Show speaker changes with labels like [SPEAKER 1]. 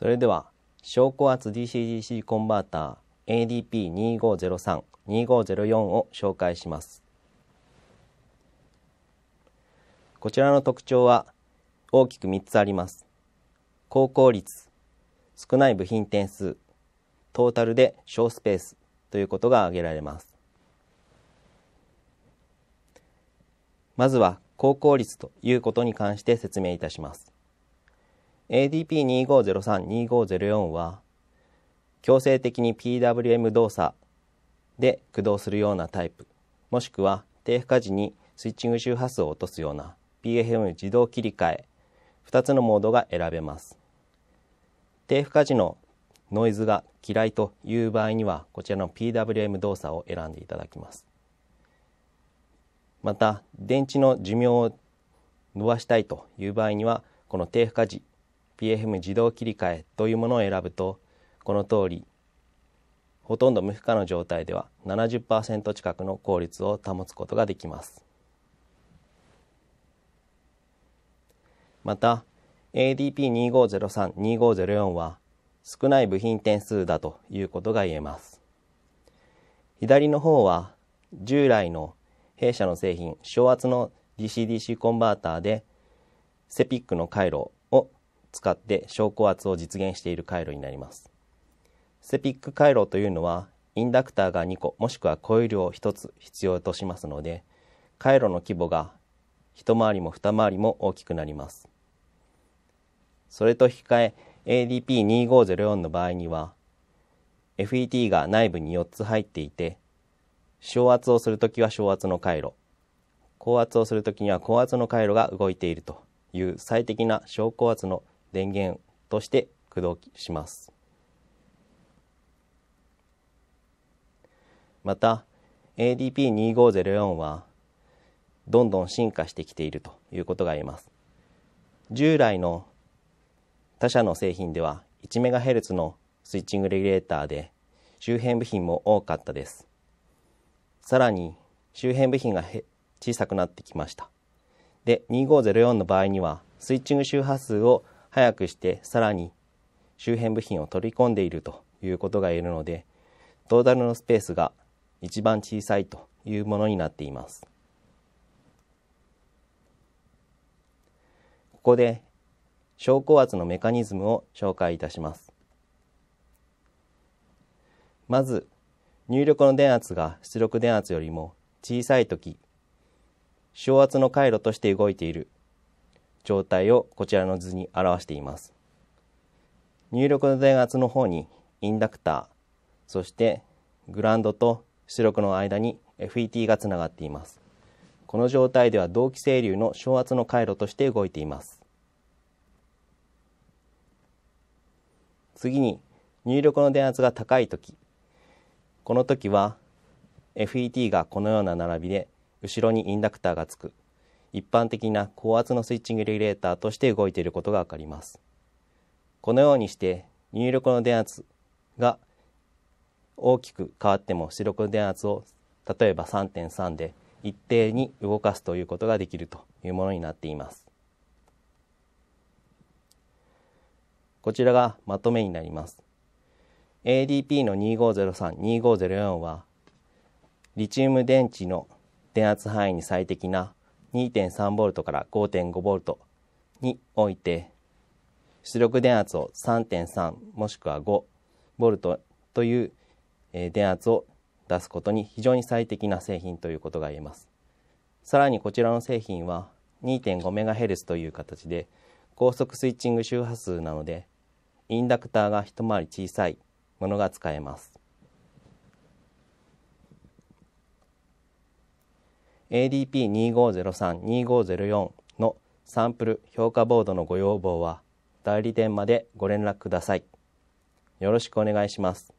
[SPEAKER 1] それでは小高圧 DCDC コンバーター ADP2503-2504 を紹介しますこちらの特徴は大きく3つあります高効率少ない部品点数トータルで小スペースということが挙げられますまずは高効率ということに関して説明いたします ADP2503-2504 は強制的に PWM 動作で駆動するようなタイプもしくは低負荷時にスイッチング周波数を落とすような PFM 自動切り替え2つのモードが選べます低負荷時のノイズが嫌いという場合にはこちらの PWM 動作を選んでいただきますまた電池の寿命を伸ばしたいという場合にはこの低負荷時 PFM 自動切り替えというものを選ぶとこのとおりほとんど無負荷の状態では70%近くの効率を保つことができます。また ADP2503-2504 は少ない部品点数だということが言えます。左の方は従来の弊社の製品小圧の DCDC コンバーターでセピックの回路使って昇降圧を実現している回路になります。セピック回路というのはインダクターが2個もしくはコイルを1つ必要としますので回路の規模が一回りも二回りも大きくなります。それと引き換え ADP2504 の場合には FET が内部に4つ入っていて小圧をするときは小圧の回路高圧をするときには高圧の回路が動いているという最適な小高圧の電源として駆動します。また ADP2504 はどんどん進化してきているということが言えます。従来の他社の製品では 1MHz のスイッチングレギュレーターで周辺部品も多かったです。さらに周辺部品が小さくなってきました。で、2504の場合にはスイッチング周波数を早くしてさらに周辺部品を取り込んでいるということが言えるのでトータルのスペースが一番小さいというものになっていますここで昇降圧のメカニズムを紹介いたしますまず入力の電圧が出力電圧よりも小さい時小圧の回路として動いている状態をこちらの図に表しています。入力の電圧の方にインダクター、そしてグランドと出力の間に FET がつながっています。この状態では同期整流の昇圧の回路として動いています。次に入力の電圧が高い時この時は FET がこのような並びで後ろにインダクターがつく一般的な高圧のスイッチングレギュレーターとして動いていることがわかります。このようにして入力の電圧が大きく変わっても出力の電圧を例えば3.3で一定に動かすということができるというものになっています。こちらがまとめになります。ADP の2503、2504はリチウム電池の電圧範囲に最適な 2.3V から 5.5V において出力電圧を3.3もしくは 5V という電圧を出すことに非常に最適な製品ということが言えます。さらにこちらの製品は 2.5MHz という形で高速スイッチング周波数なのでインダクターが一回り小さいものが使えます。ADP2503-2504 のサンプル評価ボードのご要望は代理店までご連絡ください。よろしくお願いします。